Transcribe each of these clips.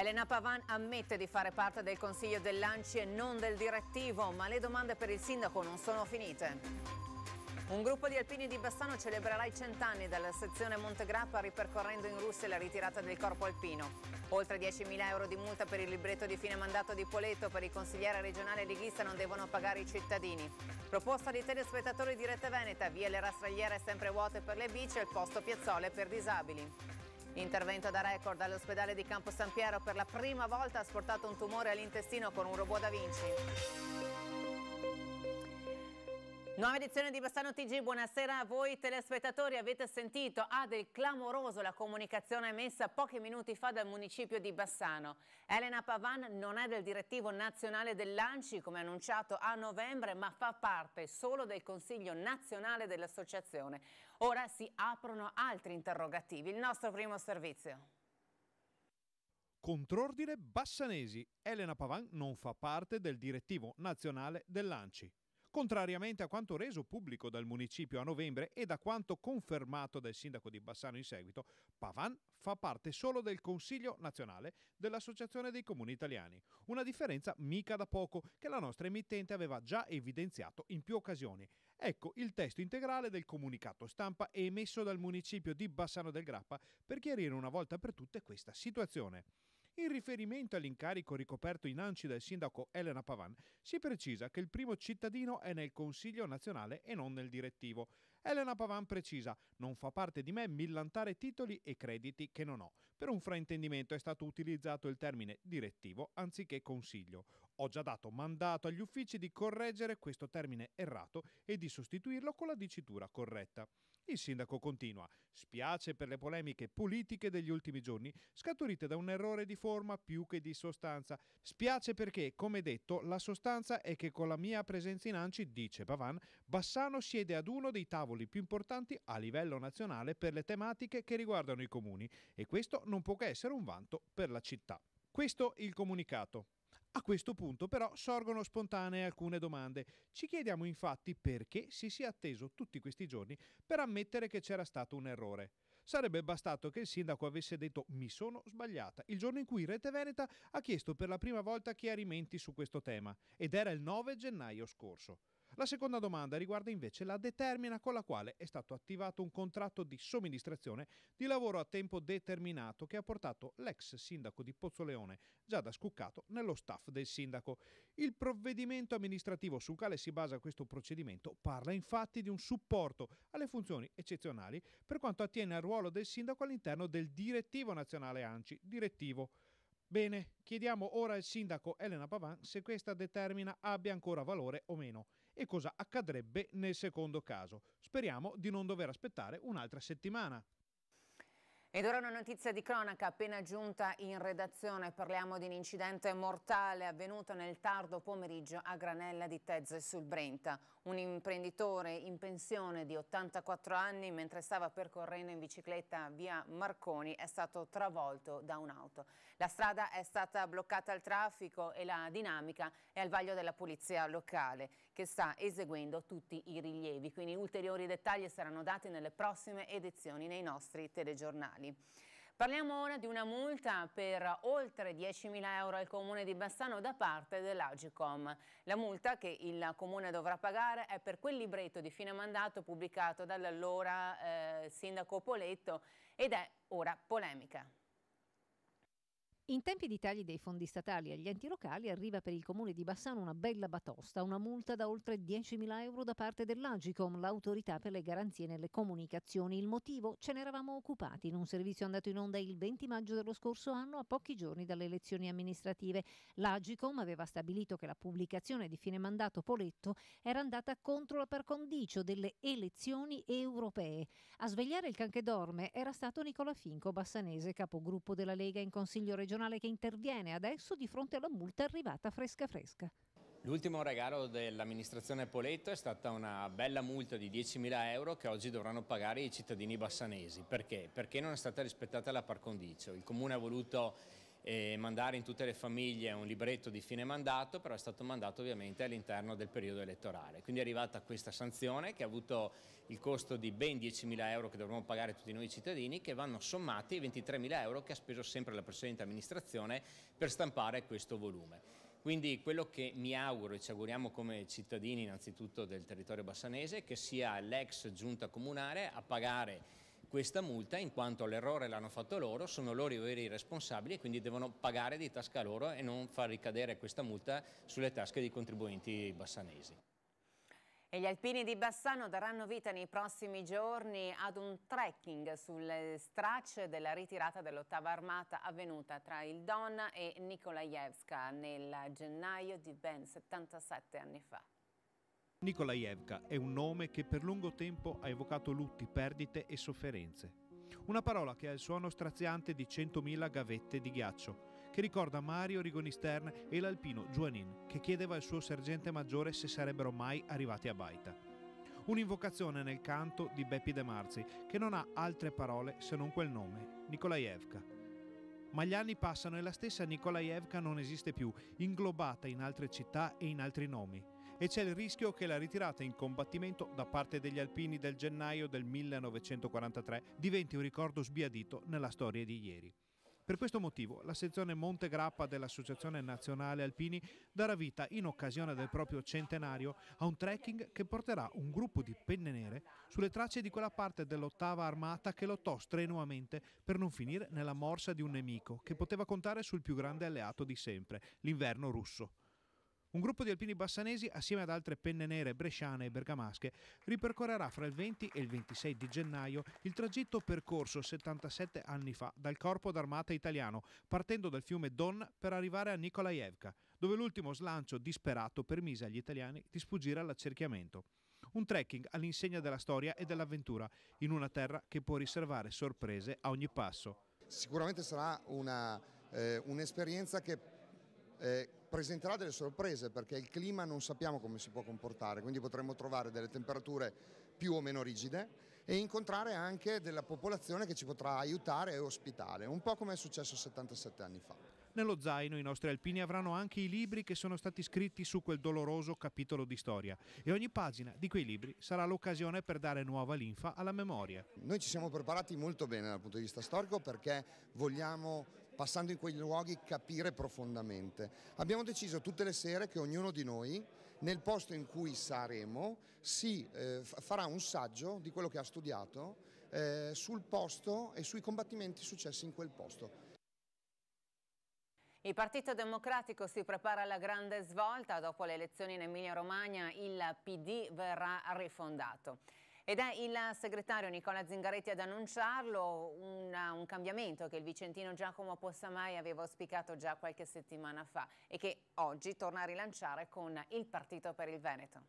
Elena Pavan ammette di fare parte del consiglio dell'Anci e non del direttivo, ma le domande per il sindaco non sono finite. Un gruppo di alpini di Bassano celebrerà i cent'anni dalla sezione Montegrappa ripercorrendo in Russia la ritirata del corpo alpino. Oltre 10.000 euro di multa per il libretto di fine mandato di Poletto per il consigliere regionale leghista non devono pagare i cittadini. Proposta di telespettatori di Rete Veneta, via le rastragliere sempre vuote per le bici e il posto piazzole per disabili. Intervento da record all'ospedale di Campo San Piero per la prima volta ha sportato un tumore all'intestino con un robot da Vinci. Nuova edizione di Bassano TG, buonasera a voi telespettatori, avete sentito, ha ah, del clamoroso la comunicazione emessa pochi minuti fa dal municipio di Bassano. Elena Pavan non è del direttivo nazionale dell'ANCI come annunciato a novembre ma fa parte solo del consiglio nazionale dell'associazione. Ora si aprono altri interrogativi, il nostro primo servizio. Contrordine Bassanesi, Elena Pavan non fa parte del direttivo nazionale dell'ANCI contrariamente a quanto reso pubblico dal municipio a novembre e da quanto confermato dal sindaco di Bassano in seguito, Pavan fa parte solo del Consiglio nazionale dell'Associazione dei Comuni Italiani, una differenza mica da poco che la nostra emittente aveva già evidenziato in più occasioni. Ecco il testo integrale del comunicato stampa emesso dal municipio di Bassano del Grappa per chiarire una volta per tutte questa situazione. In riferimento all'incarico ricoperto in Anci dal sindaco Elena Pavan, si precisa che il primo cittadino è nel Consiglio nazionale e non nel direttivo. Elena Pavan precisa: Non fa parte di me millantare titoli e crediti che non ho. Per un fraintendimento è stato utilizzato il termine direttivo anziché consiglio. Ho già dato mandato agli uffici di correggere questo termine errato e di sostituirlo con la dicitura corretta. Il sindaco continua. Spiace per le polemiche politiche degli ultimi giorni, scaturite da un errore di forma più che di sostanza. Spiace perché, come detto, la sostanza è che con la mia presenza in ANCI, dice Pavan, Bassano siede ad uno dei tavoli più importanti a livello nazionale per le tematiche che riguardano i comuni e questo non può che essere un vanto per la città. Questo il comunicato. A questo punto però sorgono spontanee alcune domande. Ci chiediamo infatti perché si sia atteso tutti questi giorni per ammettere che c'era stato un errore. Sarebbe bastato che il sindaco avesse detto mi sono sbagliata il giorno in cui Rete Veneta ha chiesto per la prima volta chiarimenti su questo tema ed era il 9 gennaio scorso. La seconda domanda riguarda invece la determina con la quale è stato attivato un contratto di somministrazione di lavoro a tempo determinato che ha portato l'ex sindaco di Pozzoleone, già da Scuccato, nello staff del sindaco. Il provvedimento amministrativo sul quale si basa questo procedimento parla infatti di un supporto alle funzioni eccezionali per quanto attiene al ruolo del sindaco all'interno del direttivo nazionale ANCI, direttivo Bene, chiediamo ora al sindaco Elena Pavan se questa determina abbia ancora valore o meno e cosa accadrebbe nel secondo caso. Speriamo di non dover aspettare un'altra settimana. Ed ora una notizia di cronaca appena giunta in redazione. Parliamo di un incidente mortale avvenuto nel tardo pomeriggio a Granella di Tezze sul Brenta un imprenditore in pensione di 84 anni mentre stava percorrendo in bicicletta via Marconi è stato travolto da un'auto. La strada è stata bloccata al traffico e la dinamica è al vaglio della polizia locale che sta eseguendo tutti i rilievi, quindi ulteriori dettagli saranno dati nelle prossime edizioni nei nostri telegiornali. Parliamo ora di una multa per oltre 10.000 euro al comune di Bassano da parte dell'Agicom. La multa che il comune dovrà pagare è per quel libretto di fine mandato pubblicato dall'allora eh, sindaco Poletto ed è ora polemica. In tempi di tagli dei fondi statali agli enti locali arriva per il comune di Bassano una bella batosta, una multa da oltre 10.000 euro da parte dell'Agicom, l'autorità per le garanzie nelle comunicazioni. Il motivo? Ce n'eravamo occupati in un servizio andato in onda il 20 maggio dello scorso anno a pochi giorni dalle elezioni amministrative. L'Agicom aveva stabilito che la pubblicazione di fine mandato Poletto era andata contro la par condicio delle elezioni europee. A svegliare il canchedorme era stato Nicola Finco, bassanese, capogruppo della Lega in Consiglio regionale regionale che interviene adesso di fronte alla multa arrivata fresca fresca. L'ultimo regalo dell'amministrazione Poletto è stata una bella multa di 10.000 euro che oggi dovranno pagare i cittadini bassanesi. Perché? Perché non è stata rispettata la par condicio. Il comune ha voluto e mandare in tutte le famiglie un libretto di fine mandato, però è stato mandato ovviamente all'interno del periodo elettorale. Quindi è arrivata questa sanzione che ha avuto il costo di ben 10.000 euro che dovremmo pagare tutti noi cittadini, che vanno sommati ai 23.000 euro che ha speso sempre la precedente amministrazione per stampare questo volume. Quindi quello che mi auguro e ci auguriamo come cittadini innanzitutto del territorio bassanese è che sia l'ex giunta comunale a pagare questa multa in quanto l'errore l'hanno fatto loro, sono loro i veri responsabili e quindi devono pagare di tasca loro e non far ricadere questa multa sulle tasche dei contribuenti bassanesi. E gli alpini di Bassano daranno vita nei prossimi giorni ad un trekking sulle stracce della ritirata dell'ottava armata avvenuta tra il Don e Nikolaevska nel gennaio di ben 77 anni fa. Nikolaevka è un nome che per lungo tempo ha evocato lutti, perdite e sofferenze. Una parola che ha il suono straziante di 100.000 gavette di ghiaccio, che ricorda Mario Rigonistern e l'alpino Juanin, che chiedeva al suo sergente maggiore se sarebbero mai arrivati a Baita. Un'invocazione nel canto di Beppi De Marzi, che non ha altre parole se non quel nome, Nikolaevka. Ma gli anni passano e la stessa Nikolaevka non esiste più, inglobata in altre città e in altri nomi e c'è il rischio che la ritirata in combattimento da parte degli alpini del gennaio del 1943 diventi un ricordo sbiadito nella storia di ieri. Per questo motivo la sezione Monte Grappa dell'Associazione Nazionale Alpini darà vita in occasione del proprio centenario a un trekking che porterà un gruppo di penne nere sulle tracce di quella parte dell'ottava armata che lottò strenuamente per non finire nella morsa di un nemico che poteva contare sul più grande alleato di sempre, l'inverno russo. Un gruppo di alpini bassanesi, assieme ad altre penne nere bresciane e bergamasche, ripercorrerà fra il 20 e il 26 di gennaio il tragitto percorso 77 anni fa dal corpo d'armata italiano, partendo dal fiume Don per arrivare a Nikolaevka, dove l'ultimo slancio disperato permise agli italiani di sfuggire all'accerchiamento. Un trekking all'insegna della storia e dell'avventura, in una terra che può riservare sorprese a ogni passo. Sicuramente sarà eh, un'esperienza eh, un che eh, presenterà delle sorprese perché il clima non sappiamo come si può comportare, quindi potremmo trovare delle temperature più o meno rigide e incontrare anche della popolazione che ci potrà aiutare e ospitare, un po' come è successo 77 anni fa. Nello zaino i nostri alpini avranno anche i libri che sono stati scritti su quel doloroso capitolo di storia e ogni pagina di quei libri sarà l'occasione per dare nuova linfa alla memoria. Noi ci siamo preparati molto bene dal punto di vista storico perché vogliamo passando in quei luoghi capire profondamente. Abbiamo deciso tutte le sere che ognuno di noi nel posto in cui saremo si eh, farà un saggio di quello che ha studiato eh, sul posto e sui combattimenti successi in quel posto. Il Partito Democratico si prepara alla grande svolta. Dopo le elezioni in Emilia Romagna il PD verrà rifondato. Ed è il segretario Nicola Zingaretti ad annunciarlo, una, un cambiamento che il vicentino Giacomo Possamai aveva auspicato già qualche settimana fa e che oggi torna a rilanciare con il Partito per il Veneto.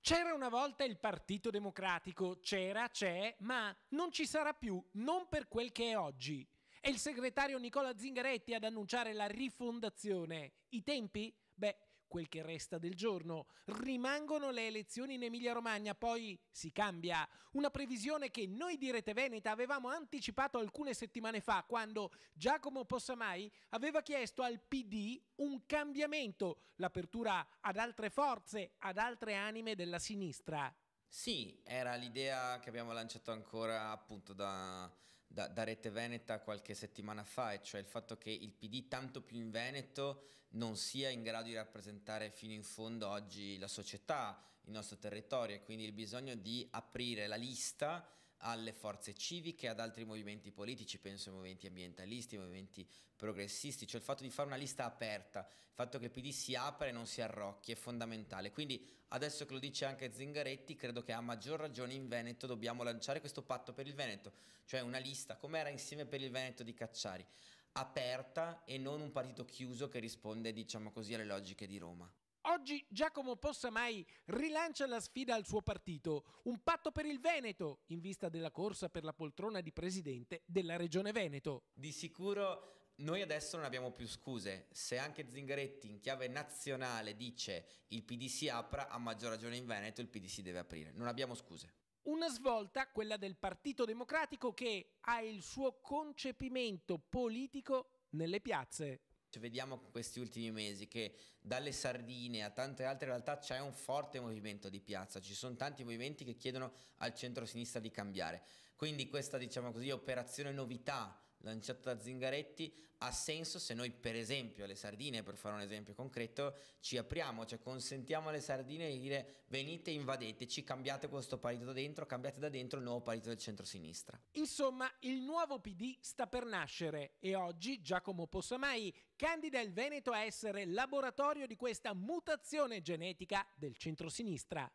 C'era una volta il Partito Democratico, c'era, c'è, ma non ci sarà più, non per quel che è oggi. È il segretario Nicola Zingaretti ad annunciare la rifondazione. I tempi? Beh, quel che resta del giorno. Rimangono le elezioni in Emilia-Romagna, poi si cambia. Una previsione che noi di Rete Veneta avevamo anticipato alcune settimane fa, quando Giacomo Possamai aveva chiesto al PD un cambiamento, l'apertura ad altre forze, ad altre anime della sinistra. Sì, era l'idea che abbiamo lanciato ancora appunto da, da, da, Rete Veneta qualche settimana fa, e cioè il fatto che il PD, tanto più in Veneto, non sia in grado di rappresentare fino in fondo oggi la società, il nostro territorio, e quindi il bisogno di aprire la lista alle forze civiche, ad altri movimenti politici, penso ai movimenti ambientalisti, ai movimenti progressisti, cioè il fatto di fare una lista aperta, il fatto che il PD si apra e non si arrocchi è fondamentale. Quindi adesso che lo dice anche Zingaretti, credo che a maggior ragione in Veneto dobbiamo lanciare questo patto per il Veneto, cioè una lista come era insieme per il Veneto di Cacciari aperta e non un partito chiuso che risponde, diciamo così, alle logiche di Roma. Oggi Giacomo Possamai rilancia la sfida al suo partito, un patto per il Veneto, in vista della corsa per la poltrona di presidente della Regione Veneto. Di sicuro noi adesso non abbiamo più scuse, se anche Zingaretti in chiave nazionale dice il PD si apra, a maggior ragione in Veneto il PD si deve aprire, non abbiamo scuse. Una svolta, quella del Partito Democratico che ha il suo concepimento politico nelle piazze cioè, vediamo questi ultimi mesi che dalle Sardine a tante altre realtà c'è un forte movimento di piazza, ci sono tanti movimenti che chiedono al centro-sinistra di cambiare. Quindi questa, diciamo così, operazione novità lanciato da Zingaretti ha senso se noi per esempio alle sardine, per fare un esempio concreto, ci apriamo, cioè consentiamo alle sardine di dire venite, invadeteci, cambiate questo partito da dentro, cambiate da dentro il nuovo partito del centro-sinistra. Insomma, il nuovo PD sta per nascere e oggi Giacomo Possamai candida il Veneto a essere laboratorio di questa mutazione genetica del centro-sinistra.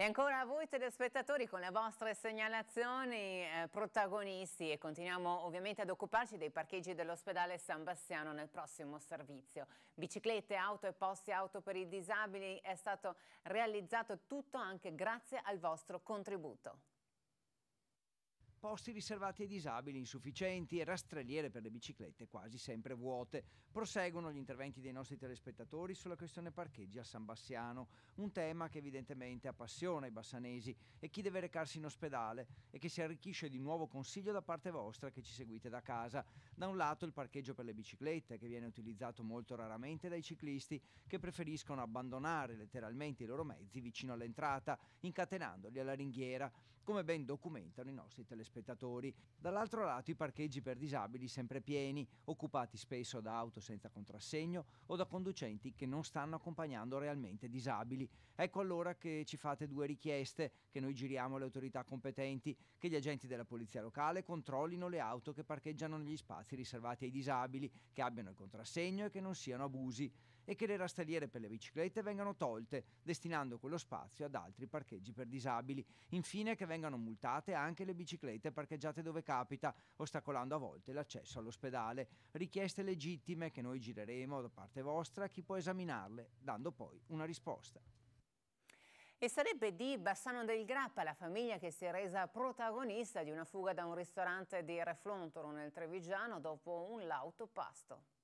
E ancora a voi telespettatori con le vostre segnalazioni eh, protagonisti e continuiamo ovviamente ad occuparci dei parcheggi dell'ospedale San Bassiano nel prossimo servizio. Biciclette, auto e posti auto per i disabili è stato realizzato tutto anche grazie al vostro contributo posti riservati ai disabili insufficienti e rastrelliere per le biciclette quasi sempre vuote. Proseguono gli interventi dei nostri telespettatori sulla questione parcheggi a San Bassiano, un tema che evidentemente appassiona i bassanesi e chi deve recarsi in ospedale e che si arricchisce di nuovo consiglio da parte vostra che ci seguite da casa. Da un lato il parcheggio per le biciclette che viene utilizzato molto raramente dai ciclisti che preferiscono abbandonare letteralmente i loro mezzi vicino all'entrata, incatenandoli alla ringhiera come ben documentano i nostri telespettatori. Dall'altro lato i parcheggi per disabili sempre pieni, occupati spesso da auto senza contrassegno o da conducenti che non stanno accompagnando realmente disabili. Ecco allora che ci fate due richieste che noi giriamo alle autorità competenti, che gli agenti della polizia locale controllino le auto che parcheggiano negli spazi riservati ai disabili, che abbiano il contrassegno e che non siano abusi e che le rastelliere per le biciclette vengano tolte, destinando quello spazio ad altri parcheggi per disabili. Infine che vengano multate anche le biciclette parcheggiate dove capita, ostacolando a volte l'accesso all'ospedale. Richieste legittime che noi gireremo da parte vostra a chi può esaminarle, dando poi una risposta. E sarebbe di Bassano del Grappa, la famiglia che si è resa protagonista di una fuga da un ristorante di Reflontoro nel Trevigiano dopo un lauto pasto.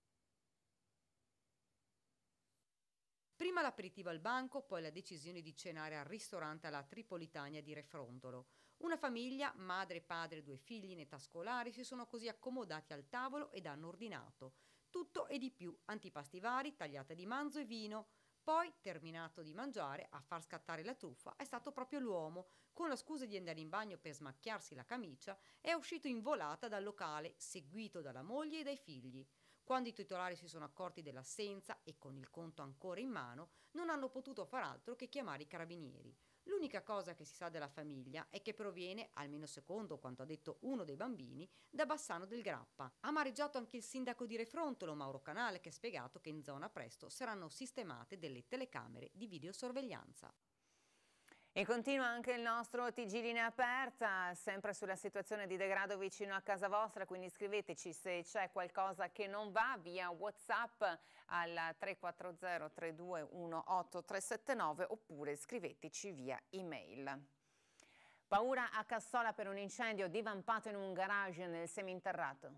Prima l'aperitivo al banco, poi la decisione di cenare al ristorante alla Tripolitania di Refrondolo. Una famiglia, madre, padre e due figli in età scolare, si sono così accomodati al tavolo ed hanno ordinato. Tutto e di più, antipasti vari, tagliata di manzo e vino. Poi, terminato di mangiare, a far scattare la truffa è stato proprio l'uomo. Con la scusa di andare in bagno per smacchiarsi la camicia, è uscito in volata dal locale, seguito dalla moglie e dai figli. Quando i titolari si sono accorti dell'assenza e con il conto ancora in mano, non hanno potuto far altro che chiamare i carabinieri. L'unica cosa che si sa della famiglia è che proviene, almeno secondo quanto ha detto uno dei bambini, da Bassano del Grappa. Amareggiato anche il sindaco di Refrontolo, Mauro Canale, che ha spiegato che in zona presto saranno sistemate delle telecamere di videosorveglianza. E continua anche il nostro TG Linea Aperta, sempre sulla situazione di degrado vicino a casa vostra, quindi scriveteci se c'è qualcosa che non va via Whatsapp al 340-3218379 oppure scriveteci via email. Paura a Cassola per un incendio divampato in un garage nel seminterrato.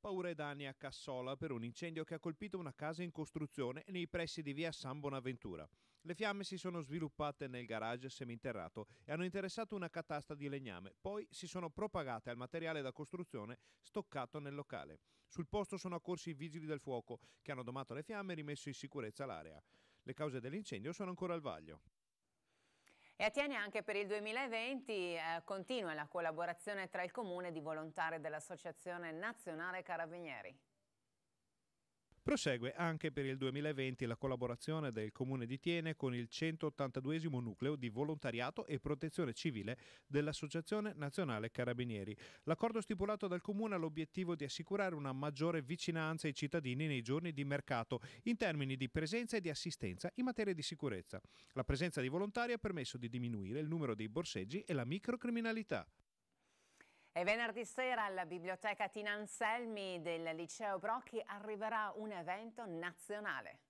Paura e danni a Cassola per un incendio che ha colpito una casa in costruzione nei pressi di via San Bonaventura. Le fiamme si sono sviluppate nel garage seminterrato e hanno interessato una catasta di legname, poi si sono propagate al materiale da costruzione stoccato nel locale. Sul posto sono accorsi i vigili del fuoco che hanno domato le fiamme e rimesso in sicurezza l'area. Le cause dell'incendio sono ancora al vaglio. E a Tieni anche per il 2020 eh, continua la collaborazione tra il Comune di volontari dell'Associazione Nazionale Carabinieri. Prosegue anche per il 2020 la collaborazione del Comune di Tiene con il 182 nucleo di volontariato e protezione civile dell'Associazione Nazionale Carabinieri. L'accordo stipulato dal Comune ha l'obiettivo di assicurare una maggiore vicinanza ai cittadini nei giorni di mercato in termini di presenza e di assistenza in materia di sicurezza. La presenza di volontari ha permesso di diminuire il numero dei borseggi e la microcriminalità. E venerdì sera alla Biblioteca Tina Anselmi del Liceo Brocchi arriverà un evento nazionale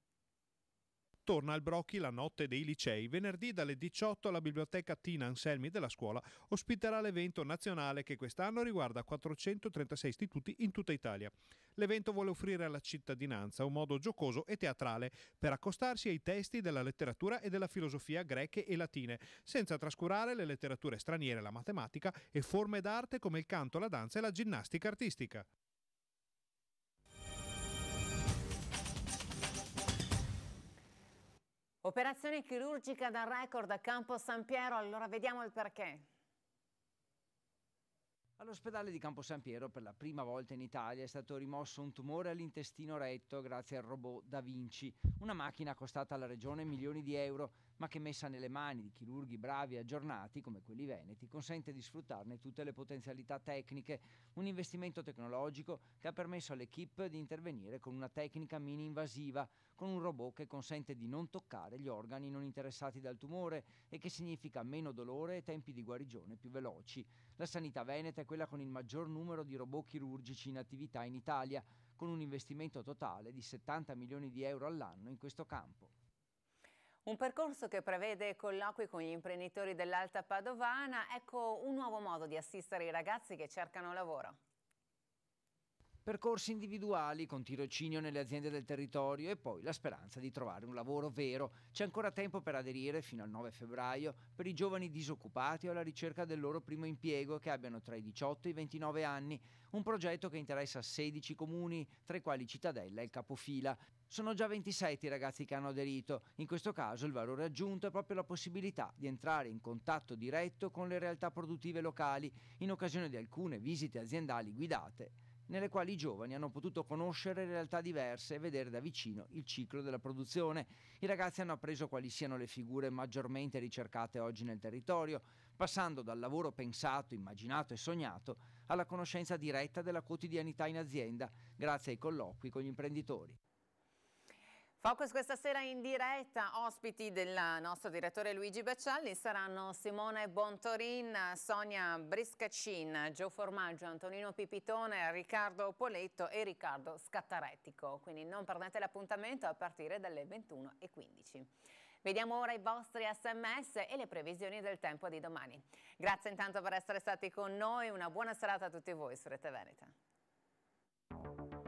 torna al Brocchi la notte dei licei. Venerdì dalle 18 la biblioteca Tina Anselmi della scuola ospiterà l'evento nazionale che quest'anno riguarda 436 istituti in tutta Italia. L'evento vuole offrire alla cittadinanza un modo giocoso e teatrale per accostarsi ai testi della letteratura e della filosofia greche e latine, senza trascurare le letterature straniere, la matematica e forme d'arte come il canto, la danza e la ginnastica artistica. Operazione chirurgica da record a Campo San Piero, allora vediamo il perché. All'ospedale di Campo San Piero per la prima volta in Italia è stato rimosso un tumore all'intestino retto grazie al robot Da Vinci, una macchina costata alla regione milioni di euro ma che messa nelle mani di chirurghi bravi e aggiornati come quelli veneti consente di sfruttarne tutte le potenzialità tecniche, un investimento tecnologico che ha permesso all'equipe di intervenire con una tecnica mini-invasiva, con un robot che consente di non toccare gli organi non interessati dal tumore e che significa meno dolore e tempi di guarigione più veloci. La sanità veneta è quella con il maggior numero di robot chirurgici in attività in Italia, con un investimento totale di 70 milioni di euro all'anno in questo campo. Un percorso che prevede colloqui con gli imprenditori dell'Alta Padovana, ecco un nuovo modo di assistere i ragazzi che cercano lavoro. Percorsi individuali con tirocinio nelle aziende del territorio e poi la speranza di trovare un lavoro vero. C'è ancora tempo per aderire fino al 9 febbraio per i giovani disoccupati o alla ricerca del loro primo impiego che abbiano tra i 18 e i 29 anni, un progetto che interessa 16 comuni, tra i quali Cittadella e il Capofila. Sono già 27 i ragazzi che hanno aderito, in questo caso il valore aggiunto è proprio la possibilità di entrare in contatto diretto con le realtà produttive locali in occasione di alcune visite aziendali guidate nelle quali i giovani hanno potuto conoscere realtà diverse e vedere da vicino il ciclo della produzione. I ragazzi hanno appreso quali siano le figure maggiormente ricercate oggi nel territorio, passando dal lavoro pensato, immaginato e sognato alla conoscenza diretta della quotidianità in azienda, grazie ai colloqui con gli imprenditori. Focus questa sera in diretta, ospiti del nostro direttore Luigi Baccialli saranno Simone Bontorin, Sonia Briscaccin, Gio Formaggio, Antonino Pipitone, Riccardo Poletto e Riccardo Scattarettico. Quindi non perdete l'appuntamento a partire dalle 21.15. Vediamo ora i vostri sms e le previsioni del tempo di domani. Grazie intanto per essere stati con noi, una buona serata a tutti voi su Rete Veneta.